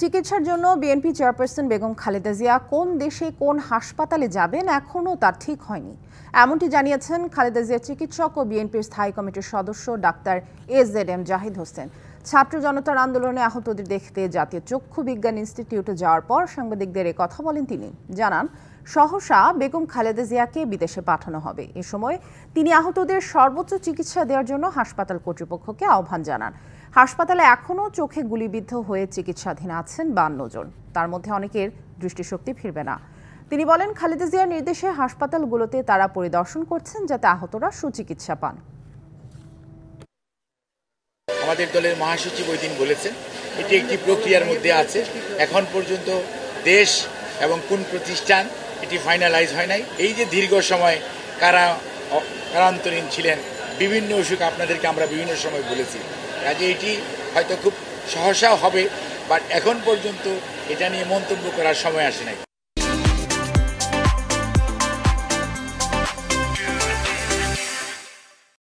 চিকিৎসার জন্য BNP chairperson Begum Khaleda Zia কোন দেশে কোন হাসপাতালে যাবেন এখনও তার ঠিক হয়নি এমনটি জানিয়েছেন খালেদা জিয়া চিকিৎসক ও বিএনপির স্থায়ী কমিটির সদস্য doctor A Z M Zahid Hossain ছাত্র জনতার আন্দোলনে আহতদের দেখতে জাতীয় চক্ষু বিজ্ঞান ইনস্টিটিউটে যাওয়ার পর সাংবাদিকদের কথা বলেন তিনি জানান সহসা বেগম খালেদা জিয়াকে বিদেশে পাঠানো হবে এ সময় তিনি আহতদের সর্বোচ্চ চিকিৎসা দেওয়ার জন্য হাসপাতাল কর্তৃপক্ষকে আহ্বান জানান হাসপাতালে এখনও চোখে গুলিবিদ্ধ হয়ে চিকিৎসাধীন আছেন বান্ন জন তার মধ্যে অনেকের দৃষ্টিশক্তি ফিরবে না তিনি বলেন খালেদা জিয়ার নির্দেশে হাসপাতালগুলোতে তারা পরিদর্শন করছেন যাতে আহতরা সুচিকিৎসা পান আমাদের দলের মহাসচিব ওই দিন বলেছেন এটি একটি প্রক্রিয়ার মধ্যে আছে এখন পর্যন্ত দেশ এবং কোন প্রতিষ্ঠান এটি ফাইনালাইজ হয় নাই এই যে দীর্ঘ সময় কারা কারান্তরীণ ছিলেন বিভিন্ন অসুখ আপনাদেরকে আমরা বিভিন্ন সময় বলেছি কাজে এটি হয়তো খুব সহসা হবে বাট এখন পর্যন্ত এটা নিয়ে মন্তব্য করার সময় আসে নাই